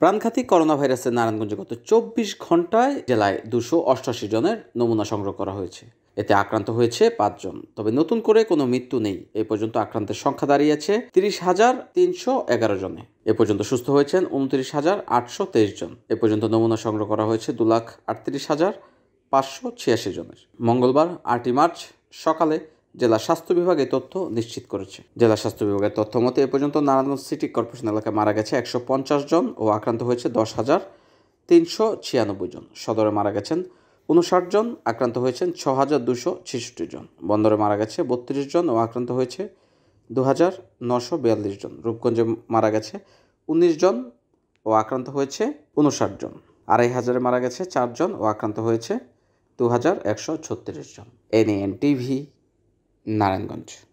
প্রাণঘাতী করোনা ভাইরাসের নারায়ণগঞ্জে গত চব্বিশ ঘন্টায় জেলায় দুশো অষ্টাশি জনের নমুনা সংগ্রহ করা হয়েছে এতে আক্রান্ত হয়েছে পাঁচজন তবে নতুন করে কোনো মৃত্যু নেই এ পর্যন্ত আক্রান্তের সংখ্যা দাঁড়িয়েছে তিরিশ হাজার তিনশো এগারো জনে এ পর্যন্ত সুস্থ হয়েছেন উনত্রিশ হাজার আটশো তেইশ জন এ পর্যন্ত নমুনা সংগ্রহ করা হয়েছে দু লাখ আটত্রিশ হাজার পাঁচশো ছিয়াশি জনের মঙ্গলবার আটই মার্চ সকালে জেলা স্বাস্থ্য বিভাগে তথ্য নিশ্চিত করেছে জেলা স্বাস্থ্য বিভাগের তথ্য মতে এ পর্যন্ত নারায়ণগঞ্জ সিটি কর্পোরেশন এলাকায় মারা গেছে একশো পঞ্চাশ জন ও আক্রান্ত হয়েছে দশ হাজার তিনশো ছিয়ানব্বই জন সদরে মারা গেছেন উনষাট জন আক্রান্ত হয়েছেন ছ হাজার দুশো ছেষট্টি জন বন্দরে মারা গেছে বত্রিশ জন ও আক্রান্ত হয়েছে দু হাজার নশো বিয়াল্লিশ জন রূপগঞ্জে মারা গেছে উনিশ জন ও আক্রান্ত হয়েছে উনষাট জন আড়াই হাজারে মারা গেছে চারজন ও আক্রান্ত হয়েছে দু হাজার একশো ছত্রিশ জন এনএন টিভি नारायणगंज